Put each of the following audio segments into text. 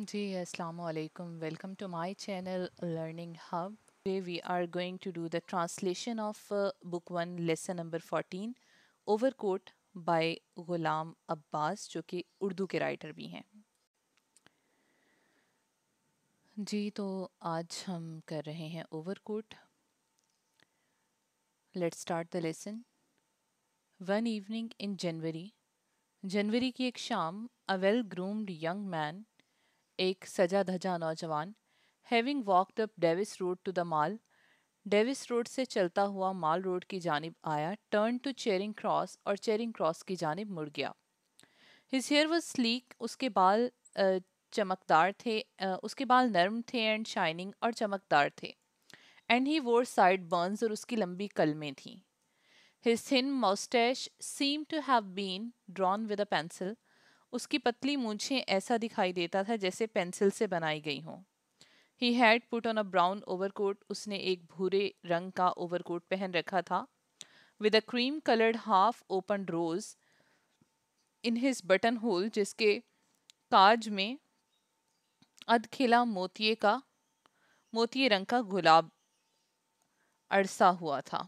जी अस्सलाम वालेकुम welcome to my channel learning hub today we are going to do the translation of book one lesson number fourteen overcoat by Ghulam Abbas जो कि उर्दू के writer भी हैं जी तो आज हम कर रहे हैं overcoat let's start the lesson one evening in January जनवरी की एक शाम a well groomed young man एक सजा धजा नौजवान having walked up Davis road to the mall Davis road से चलता हुआ माल रोड की जानब आया टर्न टू चेरिंग क्रॉस और चेरिंग क्रॉस की जानब मुड़ गया हिज हेयर वॉज स्लीक उसके बाल चमकदार थे उसके बाल नरम थे एंड शाइनिंग और चमकदार थे एंड ही वोर साइड बर्नस और उसकी लंबी कलमें थीं his thin moustache seem to have been drawn with a pencil उसकी पतली मूछें ऐसा दिखाई देता था जैसे पेंसिल से बनाई गई हों he had put on a brown overcoat उसने एक भूरे रंग का ओवरकोट पहन रखा था with a cream coloured half open rose in his button hole जिसके काज में अध खिला मोतिये का मोतिये रंग का गुलाब अरसा हुआ था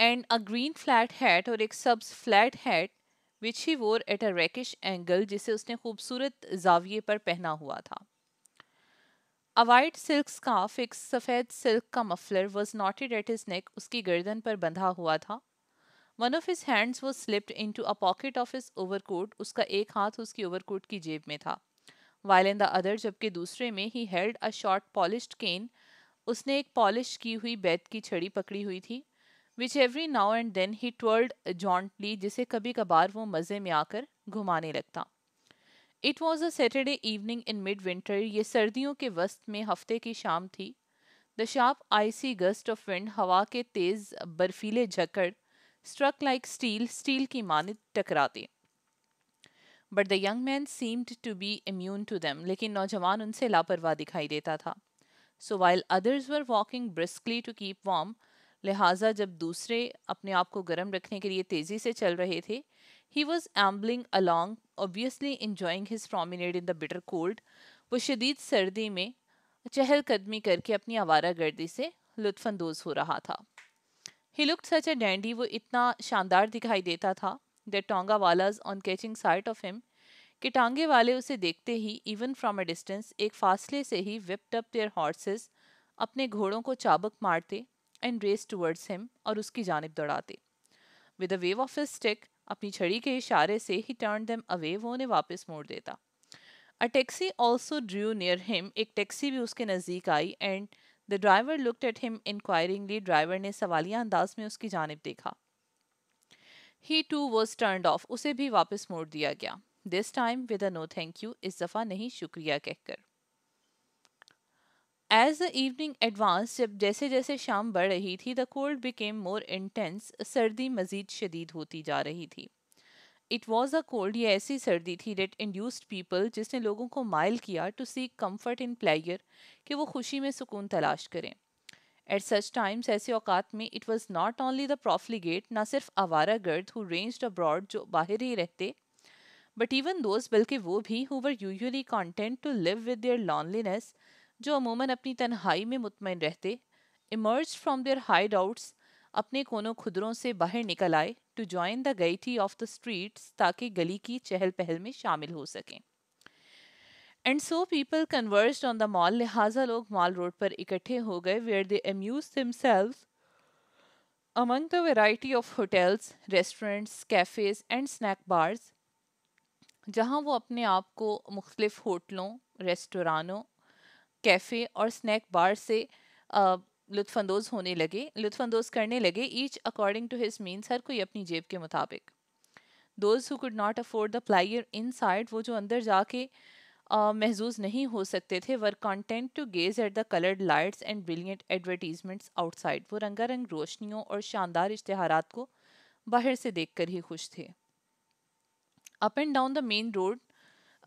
and a green flat hat और एक सब्स flat hat which he wore at a रैकिश angle जिसे उसने खूबसूरत जाविये पर पहना हुआ था अ वाइट सिल्क स्काफ एक सफ़ेद सिल्क का muffler was knotted at his neck उसकी गर्दन पर बंधा हुआ था वन ऑफ हिज हैंड्स वो slipped into a pocket of his overcoat उसका एक हाथ उसकी ओवरकोट की जेब में था वाइल इन द अदर जबकि दूसरे में he held a short polish cane उसने एक पॉलिश की हुई बैत की छड़ी पकड़ी हुई थी which every now and then he twirled jauntily जिसे कभी कभार वो मज़े में आकर घुमाने लगता it was a Saturday evening in mid winter ये सर्दियों के वस्त में हफ्ते की शाम थी the sharp icy gust of wind हवा के तेज बर्फीले झकड़ स्ट्रक लाइक स्टील स्टील की मानद टकराते but the young man seemed to be immune to them लेकिन नौजवान उनसे लापरवाह दिखाई देता था so while others were walking briskly to keep warm लिहाजा जब दूसरे अपने आप को गर्म रखने के लिए तेज़ी से चल रहे थे ही was ambling along obviously enjoying his promenade in the bitter cold वो शदीद सर्दी में चहलकदमी करके अपनी आवारा गर्दी से लुफानंदोज हो रहा था ही लुक सच ए डैंडी वो इतना शानदार दिखाई देता था the tonga wallahs on catching sight of him कि टांगे वाले उसे देखते ही इवन फ्रॉम अ डिस्टेंस एक फासले से ही विप्ट अप देयर हॉर्सेस अपने घोड़ों को चाबक मारते एंड रेस टूवर्ड्स हिम और उसकी जानब दौड़ाते with a wave of stick अपनी छड़ी के इशारे से ही टर्न दैम अवे वो उन्हें वापस मोड़ देता a taxi also drew near him एक टैक्सी भी उसके नज़दीक आई and the driver looked at him inquiringly ड्राइवर ने सवालिया अंदाज में उसकी जानब देखा he too was turn off उसे भी वापस मोड़ दिया गया this time with a no thank you इस दफ़ा नहीं शुक्रिया कहकर एज द इवनिंग एडवांस जब जैसे जैसे शाम बढ़ रही थी the cold became more intense सर्दी मजीद शदीद होती जा रही थी इट वॉज अ कोल्ड ये ऐसी सर्दी थी डेट इंड्यूस्ड पीपल जिसने लोगों को माइल किया to seek comfort in pleasure कि वो खुशी में सुकून तलाश करें एट सच टाइम्स ऐसे औकात में it was not only the profligate ना सिर्फ आवारा गर्द हु रेंज अब्रॉड जो बाहर ही रहते बट इवन दोस्त बल्कि वो भी who were usually content to live with their loneliness जो अमूमन अपनी तन्हाई में मुतमिन रहते emerge from their hideouts अपने कोनों खुदरों से बाहर निकल आए to join the gaiety of the streets ताकि गली की चहल पहल में शामिल हो सकें and so people converse on the mall लिहाजा लोग मॉल रोड पर इकट्ठे हो गए where they amuse themselves among the whitey of hotels restaurants cafes and snack bars जहाँ वो अपने आप को मुख्तलिफ होटलों रेस्टोरानों कैफ़े और स्नैक बार से लुफानंदोज़ होने लगे लुफानंदोज़ करने लगे each according to his means हर कोई अपनी जेब के मुताबिक those who could not afford the pleasure inside वो जो अंदर जाके महजूज नहीं हो सकते थे were content to gaze at the coloured lights and brilliant advertisements outside वो रंगारंग रोशनियों और शानदार इश्तहार को बाहर से देख कर ही खुश थे up and down the main road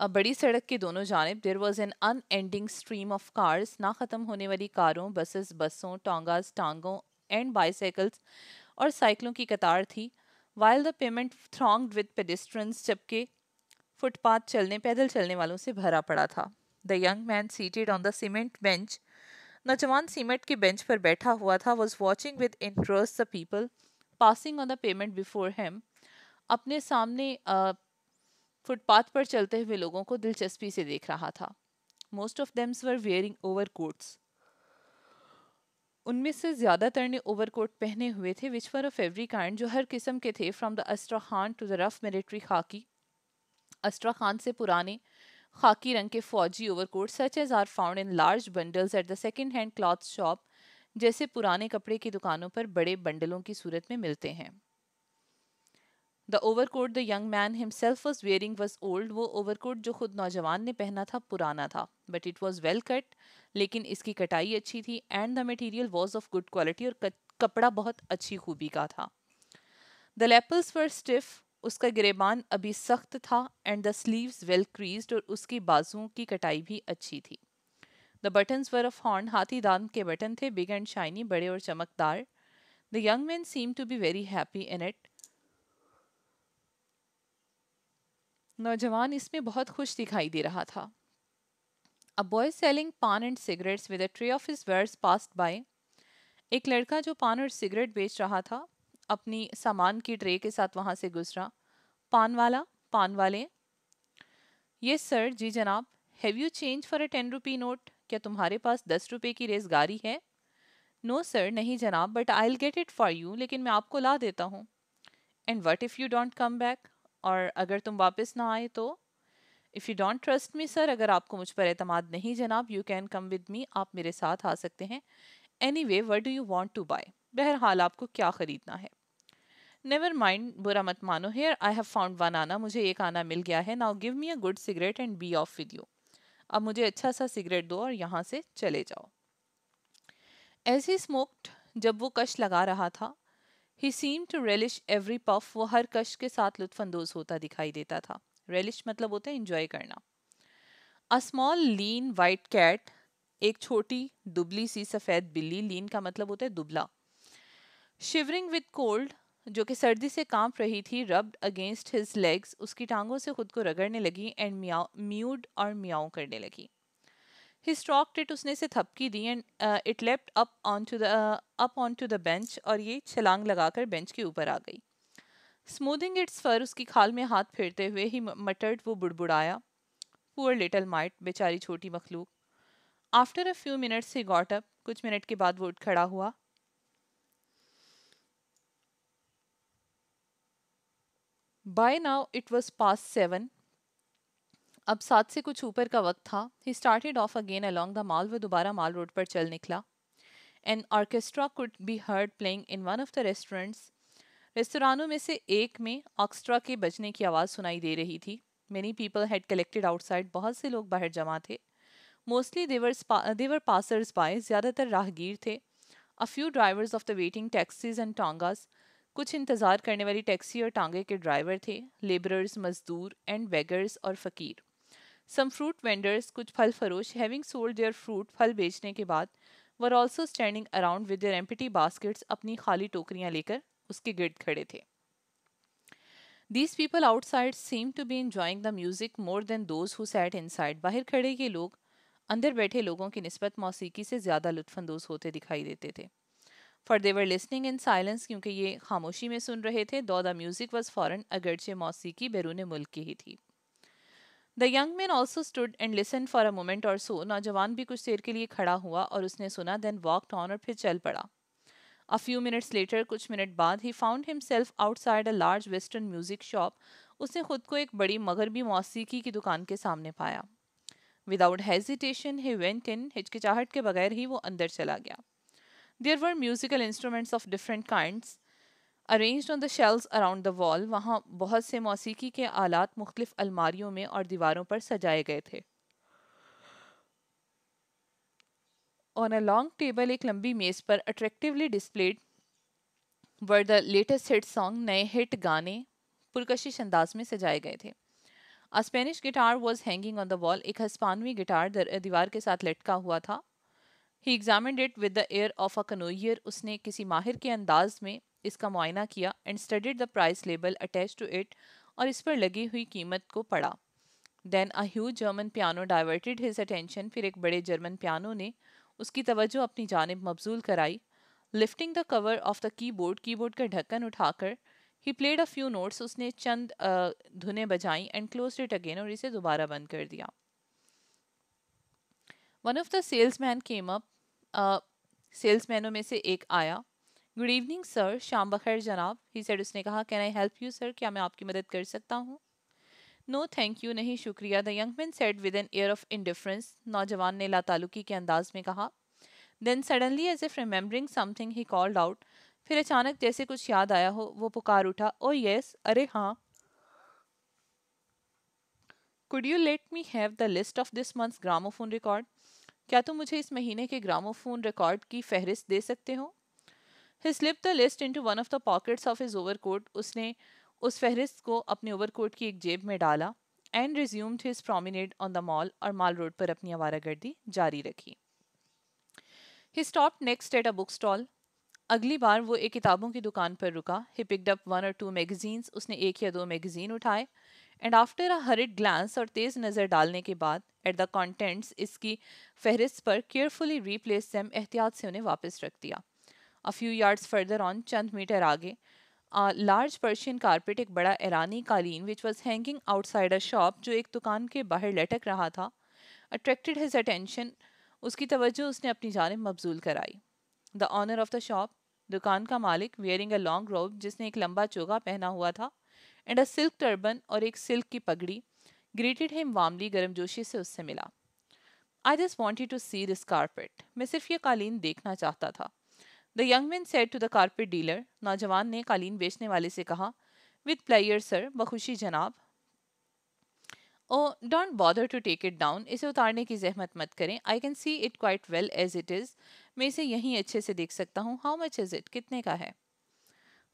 बड़ी सड़क के दोनों जानब there was an unending stream of cars ना ख़त्म होने वाली कारों बसेस बसों टोंगाज टांगों एंड बाईसाइकल्स और साइकिलों की कतार थी while the pavement thronged with pedestrians जबकि फुटपाथ चलने पैदल चलने वालों से भरा पड़ा था the young man seated on the cement bench नौजवान सीमेंट के बेंच पर बैठा हुआ था was watching with interest the people passing on the pavement before him अपने सामने uh, फुटपाथ पर चलते हुए लोगों को दिलचस्पी से देख रहा था most of them were wearing ओवर कोट्स उनमें से ज़्यादातर ने ओवर कोट पहने हुए थे which were of every kind जो हर किस्म के थे from the astrakhan to the rough military khaki astrakhan से पुराने खाकी रंग के फौजी overcoat such as are found in large bundles at the second hand cloth shop जैसे पुराने कपड़े की दुकानों पर बड़े बंडलों की सूरत में मिलते हैं the overcoat the young man himself was wearing was old वो ओवरकोट जो खुद नौजवान ने पहना था पुराना था but it was well cut लेकिन इसकी कटाई अच्छी थी and the material was of good quality और कपड़ा बहुत अच्छी खूबी का था द लेपल्स फर स्टिफ उसका गिरेबान अभी सख्त था and the sleeves well crease और उसकी बाजुओं की कटाई भी अच्छी थी the buttons were of horn हाथी दान के बटन थे बिग एंड शाइनी बड़े और चमकदार the young man seem to be very happy in it नौजवान इसमें बहुत खुश दिखाई दे रहा था a boy selling paan and cigarettes with a tray of his wares passed by एक लड़का जो पान और सिगरेट बेच रहा था अपनी सामान की ट्रे के साथ वहाँ से गुजरा पान वाला पान वाले ये सर जी जनाब have you change for a ten rupee note क्या तुम्हारे पास दस रुपये की रेस गाड़ी है नो सर नहीं जनाब but I will get it for you लेकिन मैं आपको ला देता हूँ and what if you don't come back और अगर तुम वापस ना आए तो if you don't trust me sir अगर आपको मुझ पर अतमाद नहीं जनाब you can come with me आप मेरे साथ आ सकते हैं anyway what do you want to buy बहरहाल आपको क्या ख़रीदना है नेवर माइंड बुरा मत मानो here I have found one anna मुझे एक आना मिल गया है now give me a good cigarette and be off with you अब मुझे अच्छा सा सिगरेट दो और यहाँ से चले जाओ ऐसे स्मोक्ड जब वो कश लगा रहा था he seem to relish every puff वो हर कश के साथ लुत्फानंदोज होता दिखाई देता था रेलिश मतलब होता है इंजॉय करना a small lean white cat एक छोटी दुबली सी सफ़ेद बिल्ली लीन का मतलब होता है दुबला शिवरिंग विद कोल्ड जो कि सर्दी से कांप रही थी रब्ड अगेंस्ट हिज लेग्स उसकी टांगों से खुद को रगड़ने लगी एंड म्यूड और म्याओ करने लगी ही stalked it उसने इसे थपकी दी and it leapt up on to the up on to the bench और ये छलांग लगाकर बेंच के ऊपर आ गई स्मूदिंग इट्स फर उसकी खाल में हाथ फेरते हुए ही मटर्ड वो बुड़बुड़ाया पुअर लिटल माइट बेचारी छोटी मखलूक after a few minutes he got up कुछ मिनट के बाद वो उठ खड़ा हुआ by now it was past seven अब सात से कुछ ऊपर का वक्त था he started off again along the mall वो दोबारा माल रोड पर चल निकला an orchestra could be heard playing in one of the restaurants रेस्तरानों में से एक में ऑक्स्ट्रा के बजने की आवाज़ सुनाई दे रही थी many people had collected outside बहुत से लोग बाहर जमा थे mostly they were they were passers by ज़्यादातर राहगीर थे a few drivers of the waiting taxis and tongas कुछ इंतज़ार करने वाली टैक्सी और टांगे के ड्राइवर थे लेबरर्स मजदूर एंड बेगर्स और फ़कीर सम फ्रूट वेंडर्स कुछ फल फरोश हैविंग सोल्ड देयर फ्रूट फल बेचने के बाद were also standing around with empty baskets अपनी खाली टोकरियां लेकर उसके गिर्द खड़े थे these people outside seem to be enjoying the music more than those who sat inside बाहर खड़े ये लोग अंदर बैठे लोगों की नस्बत मौसीकी से ज़्यादा लुफानंदोज होते दिखाई देते थे for they were listening in silence क्योंकि ये खामोशी में सुन रहे थे दो द म्यूज़िक वॉज फॉरन अगरचे मौसीकी बैरून मुल्क की ही थी the young man also stood and listen for a moment और सो नौजवान भी कुछ देर के लिए खड़ा हुआ और उसने सुना देन वॉकड ऑन और फिर चल पड़ा अ फ्यू मिनट्स लेटर कुछ मिनट बाद he found himself outside a large western music shop उसने खुद को एक बड़ी मगरबी मौसीकी की दुकान के सामने पाया without hesitation he went in हिचकिचाहट के बगैर ही वो अंदर चला गया there were musical instruments of different kinds arranged on the shelves around the wall वहाँ बहुत से मौसीकी के आलात मुख्तलिफ अलमारियों में और दीवारों पर सजाए गए थे ऑन अ लॉन्ग टेबल एक लंबी मेज़ पर attractively displayed were the latest hit song नए हिट गाने पुरकशिश अंदाज में सजाए गए थे a Spanish guitar was hanging on the wall एक हस्पानवी गिटार दीवार के साथ लटका हुआ था he examine it with the air of a connoisseur उसने किसी माहिर के अंदाज में इसका मुआयना किया and studied the price label attach to it और इस पर लगी हुई कीमत को पढ़ा then a huge German piano diverted his attention फिर एक बड़े जर्मन पियानो ने उसकी तवज्जो अपनी जानब मबजूल कराई lifting the cover of the keyboard keyboard का ढक्कन उठाकर he played a few notes उसने चंद धुने बजाई एंड क्लोज इट अगेन और इसे दोबारा बंद कर दिया one of the salesman came up सेल्स मैनों में से एक आया गुड इवनिंग सर शाम बखैर जनाब ही सर उसने कहा can I help you sir क्या मैं आपकी मदद कर सकता हूँ नो थैंक यू नहीं शुक्रिया the young man said with an air of indifference नौजवान ने लातालुकी के अंदाज में कहा then suddenly as if remembering something he called out फिर अचानक जैसे कुछ याद आया हो वो पुकार उठा ओ oh, यस अरे हाँ could you let me have the list of this month gramophone record क्या तुम मुझे इस महीने के ग्रामोफोन रिकॉर्ड की फहरिस्त दे सकते हो he slip the list to one of the pockets of his overcoat उसने उस फहरिस्त को अपने ओवरकोट की एक जेब में डाला and resumed his promenade on the mall और माल रोड पर अपनी आवारागर्दी जारी रखी he stop next at a book stall अगली बार वो एक किताबों की दुकान पर रुका he picked up one or two magazines उसने एक या दो मैगजीन उठाए and after a hurried glance और तेज़ नज़र डालने के बाद एट द कॉन्टेंट्स इसकी फहरिस्त पर केयरफुली रीप्लेस सेम एहतियात से उन्हें वापस रख दिया a few yards further on चंद मीटर आगे लार्ज पर्शियन कारपेट एक बड़ा ईरानी कालीन which was hanging outside a shop जो एक दुकान के बाहर लटक रहा था अट्रैक्टेड हिज अटेंशन उसकी तवज्जो उसने अपनी जानब मबजूल कराई the owner of the shop दुकान का मालिक वियरिंग अ लॉन्ग रोब जिसने एक लंबा चोगा पहना हुआ था एंड अ सिल्क टर्बन और एक सिल्क की पगड़ी ग्रीटेड हिम वामली गर्मजोशी से उससे मिला I just wanted to see this carpet मैं सिर्फ ये कालीन देखना चाहता था the young man said to the carpet dealer नौजवान ने कालीन बेचने वाले से कहा विद प्लेयर सर बखुशी जनाब oh don't bother to take it down इसे उतारने की जहमत मत करें I can see it quite well as it is मैं इसे यहीं अच्छे से देख सकता हूँ हाउ मच इज़ इट कितने का है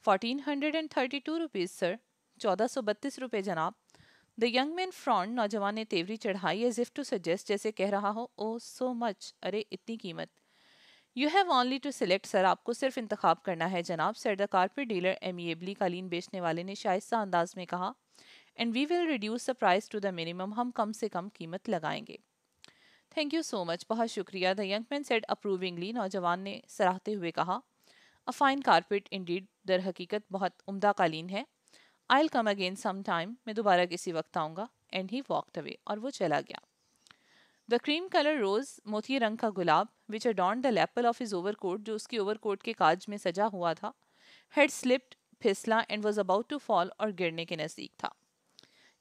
fourteen hundred and thirty two rupees sir चौदह सौ बत्तीस रुपये जनाब द यंग मैन फ्रॉन्ड नौजवान ने तेवरी चढ़ाई एज इफ टू सजेस्ट जैसे कह रहा हो ओ सो मच अरे इतनी कीमत you have only to select sir आपको सिर्फ इंतखा करना है जनाब sir the carpet dealer ably कालीन बेचने वाले ने शाइस्ता अंदाज में कहा and we will reduce the price to the minimum हम कम से कम कीमत लगाएंगे थैंक यू सो मच बहुत शुक्रिया the young man said approvingly नौजवान ने सराहते हुए कहा अ फाइन कारपेट डीड दर हकीकत बहुत उमदा कालीन है आई कम अगेन सम टाइम मैं दोबारा किसी वक्त आऊँगा एंड ही वॉकड अवे और वो चला गया द क्रीम कलर रोज मोती रंग का गुलाब which adorned the lapel of his overcoat जो उसकी ओवरकोट के काज में सजा हुआ था हेड स्लिप्ड फिसला and was about to fall और गिरने के नज़दीक था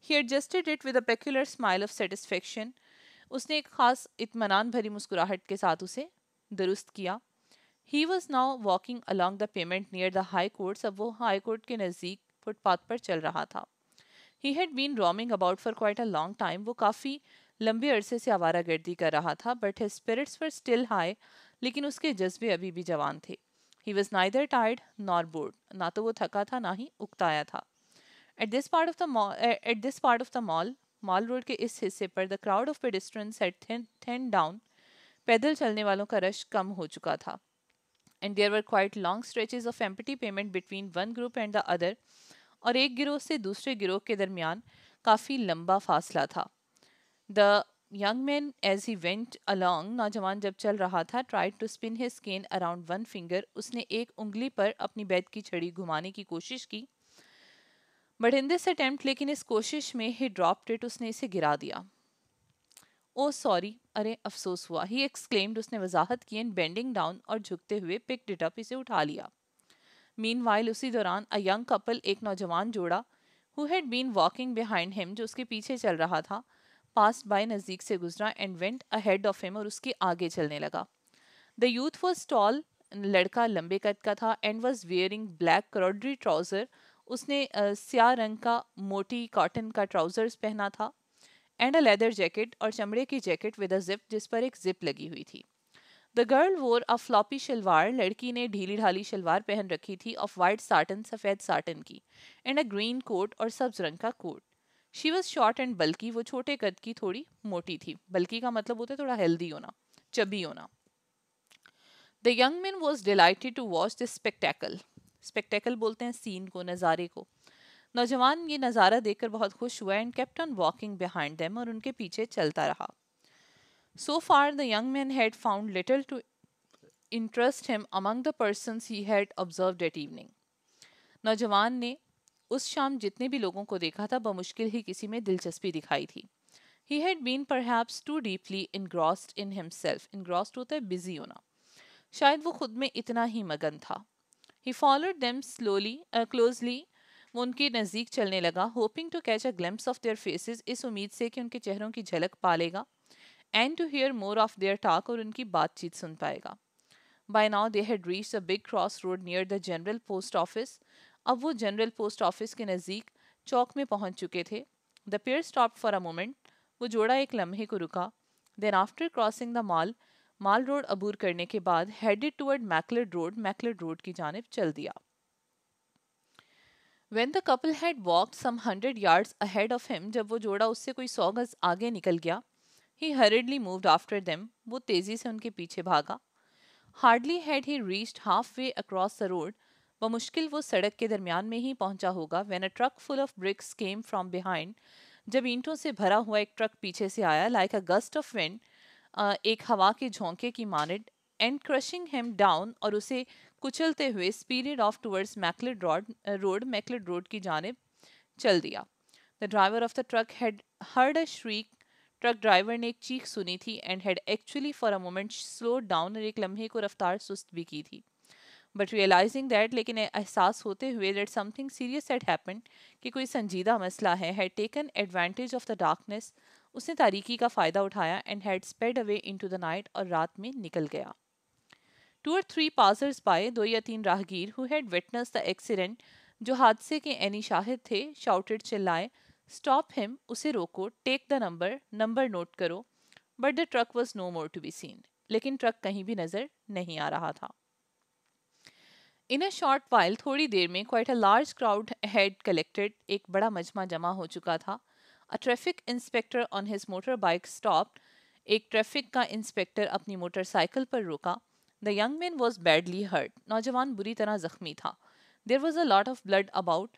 he adjusted it with a peculiar smile of satisfaction उसने एक खास इतमान भरी मुस्कुराहट के साथ उसे दुरुस्त किया he was now walking along the pavement near the High Court अब वो हाई कोर्ट के नज़दीक फुटपाथ पर चल रहा था he had been roaming about for quite a long time वो काफ़ी लंबे अरसे से आवारा गर्दी कर रहा था but his spirits were still high लेकिन उसके जज्बे अभी भी जवान थे ही was neither tired nor bored ना तो वो थका था ना ही उकताया था at this part of the mall at this part of the mall Mall Road के इस हिस्से पर the crowd of pedestrians had thin down पैदल चलने वालों का रश कम हो चुका था and there were quite long stretches of empty pavement between one group and the other और एक गिरोह से दूसरे गिरोह के दरमियान काफ़ी लंबा फासला था the young man as he went along नौजवान जब चल रहा था tried to spin his cane around one finger उसने एक उंगली पर अपनी बैद की छड़ी घुमाने की कोशिश की बट इन दिस अटैम्प्ट लेकिन इस कोशिश में ही ड्रॉप इट उसने इसे गिरा दिया ओ oh, सॉरी अरे अफसोस हुआ ही एक्सक्लेम्ड उसने वजाहत की एंड बेंडिंग डाउन और झुकते हुए पिक डिटअप इसे उठा लिया मीन वाइल उसी दौरान अ यंग कपल एक नौजवान जोड़ा who had been walking behind him जो उसके पीछे चल रहा था पास बाय नज़दीक से गुजरा and went ahead of him और उसके आगे चलने लगा द यूथ वॉज टॉल लड़का लंबे कद का था and was wearing black corduroy trouser उसने स्या रंग का मोटी कॉटन का ट्राउज़र्स पहना था एंड अ लेदर जैकेट और चमड़े की जैकेट विद अ जिप जिस पर एक जिप लगी हुई थी द गर्ल वोर अ फ्लॉपी शलवार लड़की ने ढीली ढाली शलवार पहन रखी थी ऑफ वाइट साटन सफ़ेद साटन की एंड अ ग्रीन कोट और सब्ज रंग का coat she was short and बल्कि वो छोटे कद की थोड़ी मोटी थी बल्कि का मतलब होता है थोड़ा हेल्दी होना चबी होना the young man was delighted to watch this spectacle spectacle बोलते हैं सीन को नज़ारे को नौजवान ये नज़ारा देखकर बहुत खुश हुआ and kept on walking behind them और उनके पीछे चलता रहा so far the young man had found little to interest him among the persons he had observe that evening नौजवान ने उस शाम जितने भी लोगों को देखा था बमुश्किल ही किसी में दिलचस्पी दिखाई थी he had been perhaps too deeply engrossed in himself engrossed होता है बिजी होना शायद वो खुद में इतना ही मगन था ही फॉलोड देम स्लोली क्लोजली वो उनके नज़दीक चलने लगा hoping to catch a glimpse of their faces इस उम्मीद से कि उनके चेहरों की झलक पालेगा and to hear more of their talk और उनकी बातचीत सुन पाएगा now they had reach reached big cross road near the general post office अब वो जनरल पोस्ट ऑफिस के नज़दीक चौक में पहुंच चुके थे the pair stop for a moment वो जोड़ा एक लम्हे को रुका then after crossing the mall Mall Road अबूर करने के बाद headed toward McLeod Road McLeod Road की जानब चल दिया when the couple had walk some hundred yards ahead of him जब वो जोड़ा उससे कोई सौ गज आगे निकल गया he hurriedly moved after them वो तेजी से उनके पीछे भागा hardly had he reached half way across the road वह मुश्किल वो सड़क के दरमियान में ही पहुंचा होगा when a truck full of bricks came from behind जब ईंटों से भरा हुआ एक ट्रक पीछे से आया like a gust of wind एक हवा के झोंके की मानड एंड क्रशिंग हेम डाउन और उसे कुचलते हुए speeded off towards McLeod Road Road McLeod Road की जानब चल दिया the driver of the truck had heard a shriek truck driver ने एक चीख सुनी थी and had actually for a moment slow down और एक लम्हे को रफ्तार सुस्त भी की थी बट रियलाइजिंग दैट लेकिन एहसास होते हुए that something serious had happen कि कोई संजीदा मसला है had taken advantage of the darkness उसने तारीकी का फ़ायदा उठाया and had sped away into the night और रात में निकल गया टू और थ्री पासर्स बाय दो या तीन राहगीर who had witness the accident जो हादसे के एनी शाहिद थे शाउटेड चिल्लाए स्टॉप हिम उसे रोको take the number number note करो but the truck was no more to be seen लेकिन ट्रक कहीं भी नज़र नहीं आ रहा था इन अ शॉर्ट वाइल थोड़ी देर में quite a large crowd had collected एक बड़ा मजमा जमा हो चुका था a traffic inspector on his motor bike stop एक ट्रैफिक का इंस्पेक्टर अपनी मोटरसाइकिल पर रुका the young man was badly hurt नौजवान बुरी तरह जख्मी था there was a lot of blood about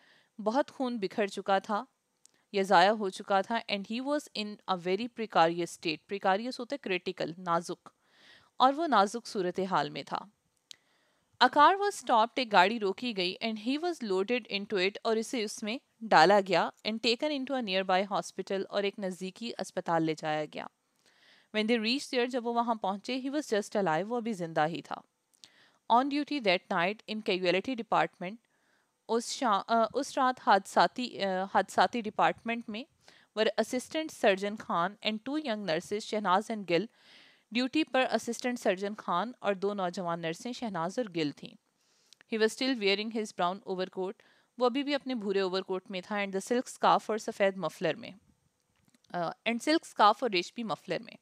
बहुत खून बिखर चुका था या ज़ाया हो चुका था and he was in a very precarious state precarious होते क्रिटिकल नाजुक और वो नाजुक सूरत हाल में था अकार वॉज स्टॉप्ड एक गाड़ी रोकी गई and he was loaded into it और इसे उसमें डाला गया and taken into a nearby hospital और एक नज़दीकी अस्पताल ले जाया गया वैन दे रीच देयर जब वो वहाँ पहुँचे ही वॉज जस्ट अलाइव वो अभी जिंदा ही था on duty that night in casualty department उस शाम उस रात हादसाती हादसाती डिपार्टमेंट में were assistant surgeon Khan and two young nurses Shahnaz and Gill duty पर असिस्टेंट सर्जन खान और दो नौजवान नर्सें शहनाज और गिल थीं he was still wearing his brown overcoat वो अभी भी अपने भूरे ओवरकोट में था एंड द सिल्क स्काफ और सफ़ेद मफलर में एंड सिल्क स्काफ और रेशमी मफलर में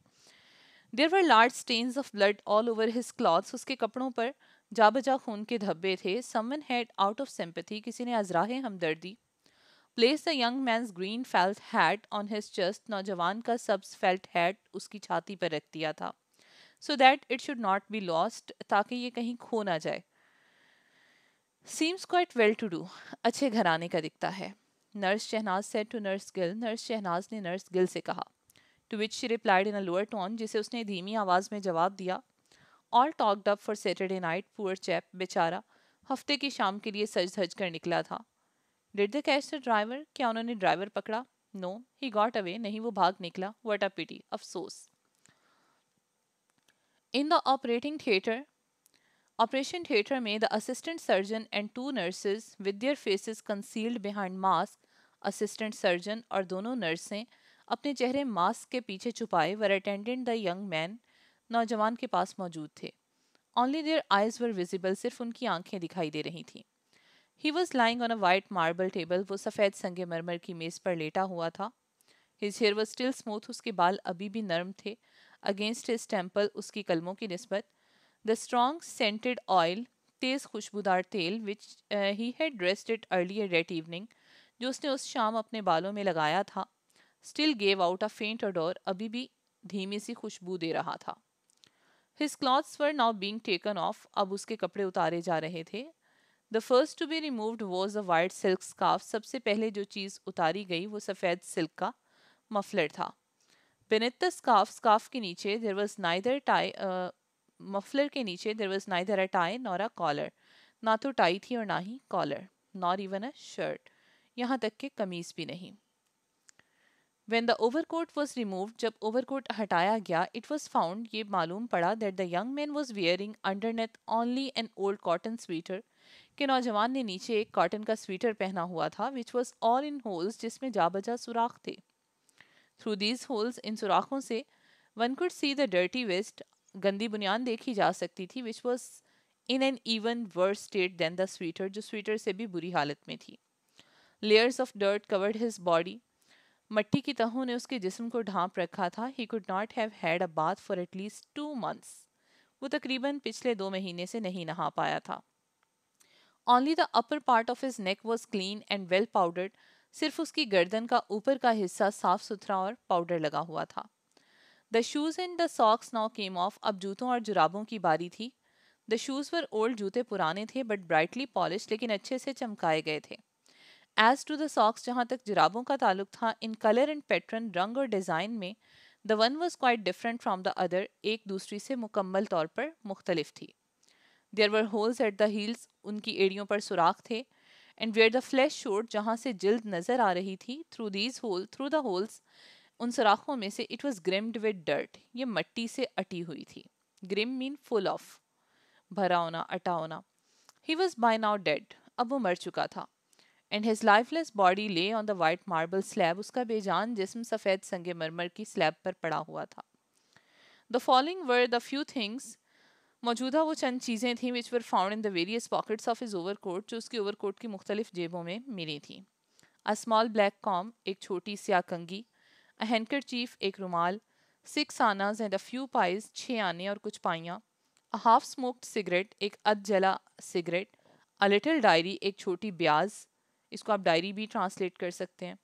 there were large stains of blood all over his clothes उसके कपड़ों पर जा बजा खून के धब्बे थे someone had out of sympathy किसी ने अजराह हमदर्दी place the young man's green felt hat on his chest नौजवान का सब्स फेल्ट हैट उसकी छाती पर रख दिया था so that it should not be lost ताकि ये कहीं खो ना जाए seems quite well to do अच्छे घराने का दिखता है nurse Shahnaz said to nurse Gill nurse Shahnaz ने नर्स गिल से कहा to which she replied in a lower tone जिसे उसने धीमी आवाज़ में जवाब दिया all dolled up for Saturday night poor chap बेचारा हफ्ते की शाम के लिए सज धज कर निकला था did they catch the driver क्या उन्होंने ड्राइवर पकड़ा नो ही गॉट अवे नहीं वो भाग निकला वट अ पिटी अफसोस In the operating theatre operation theatre में the assistant surgeon and two nurses with their faces concealed behind mask, assistant surgeon और दोनों नर्सें अपने चेहरे मास्क के पीछे छुपाए were attendant the young man नौजवान के पास मौजूद थे only their eyes were visible सिर्फ उनकी आंखें दिखाई दे रही थीं he was lying on a white marble table वो सफ़ेद संगे मरमर की मेज़ पर लेटा हुआ था his hair was still smooth उसके बाल अभी भी नर्म थे अगेंस्ट हिज टेम्पल उसकी कलमों की नस्बत द स्ट्रॉन्ग सेंटेड ऑयल तेज़ खुशबूदार तेल which he had dressed it earlier that evening जो उसने उस शाम अपने बालों में लगाया था स्टिल गेव आउट अ फेंट अडोर अभी भी धीमी सी खुशबू दे रहा था his clothes were now being taken off अब उसके कपड़े उतारे जा रहे थे the first to be removed was a white silk scarf सबसे पहले जो चीज़ उतारी गई वो सफ़ेद सिल्क का मफलर था Beneath the scarf, scarf के नीचे there was neither tie, uh, के नीचे there was neither a tie nor a collar. ना तो टाई थी और ना ही collar nor even a shirt यहाँ तक के कमीज भी नहीं when the overcoat was remove जब ओवर कोट हटाया गया इट वॉज फाउंड ये मालूम पड़ा that the young man was wearing underneath only an old cotton sweater के नौजवान ने नीचे एक कॉटन का स्वीटर पहना हुआ था which was all in holes जिसमें जाबजा सुराख थे थ्रू दीज होल्स इन सुराखों से one could see the dirty vest गंदी बुनियाद देखी जा सकती थी which was in an even worse state than the sweater जो स्वीटर से भी बुरी हालत में थी layers of dirt covered his body मट्टी की तहों ने उसके जिसम को ढांप रखा था he could not have had a bath for at least two months वो तकरीबन पिछले दो महीने से नहीं नहा पाया था only the upper part of his neck was clean and well powdered सिर्फ उसकी गर्दन का ऊपर का हिस्सा साफ सुथरा और पाउडर लगा हुआ था the shoes and the socks now came off अब जूतों और जुराबों की बारी थी द शूज़ पर ओल्ड जूते पुराने थे बट ब्राइटली पॉलिश लेकिन अच्छे से चमकाए गए थे एज टू द सॉक्स जहाँ तक जुराबों का ताल्लुक था इन कलर एंड पैटर्न रंग और डिज़ाइन में the one was quite different from the other एक दूसरी से मुकम्मल तौर पर मुख्तलिफ थी there were holes at the heels उनकी एड़ियों पर सुराख थे and where the flesh showed जहाँ से जल्द नजर आ रही थी through these hole through the holes उन सुराखों में से it was grimed with dirt ये मट्टी से अटी हुई थी ग्रिम मीन फुल ऑफ भरा होना अटा होना he was by now dead अब वो मर चुका था and his lifeless body lay on the white marble slab उसका बेजान जिसम सफ़ेद संगे मरमर की स्लैब पर पड़ा हुआ था the following were the few things मौजूदा वो चंद चीज़ें थीं which were found in the various pockets of his overcoat जो उसकी ओवर कोट की मुख्तलिफ जेबों में मिली थी अ स्मॉल ब्लैक कॉम एक छोटी स्या कंगी अ हैंकर चीफ एक रुमाल सिक्स आनाज एंड अ फ्यू पाइज छः आने और कुछ पाइयाँ अ हाफ स्मोक्ड सिगरेट एक अद जला सिगरेट अ लिटिल डायरी एक छोटी ब्याज इसको आप डायरी भी ट्रांसलेट कर सकते हैं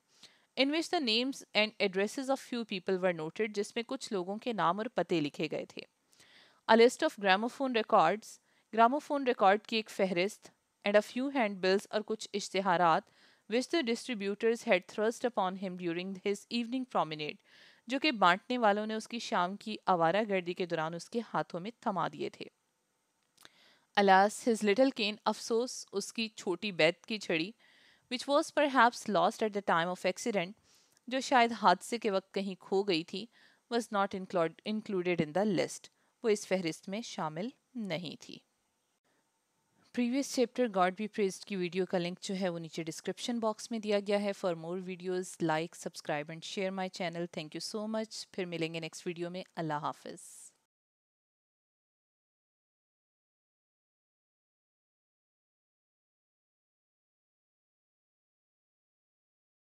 in which the names and address of few people were noted जिसमें कुछ लोगों के नाम और पते लिखे गए थे a list of gramophone records gramophone record की एक फहरिस्त and a few hand bills और कुछ इश्तहारात which the distributors had thrust upon him during his evening promenade जो कि बांटने वालों ने उसकी शाम की आवारा गर्दी के दौरान उसके हाथों में थमा दिए थे अलास हिज लिटल केन अफसोस उसकी छोटी बैत की छड़ी which was perhaps lost at the time of accident जो शायद हादसे के वक्त कहीं खो गई थी was not included in the list वो इस फहरिस्त में शामिल नहीं थी previous chapter God be praised की वीडियो का लिंक जो है वो नीचे डिस्क्रिप्शन बॉक्स में दिया गया है for more videos like subscribe and share my channel thank you so much फिर मिलेंगे नेक्स्ट वीडियो में अल्लाह हाफिज़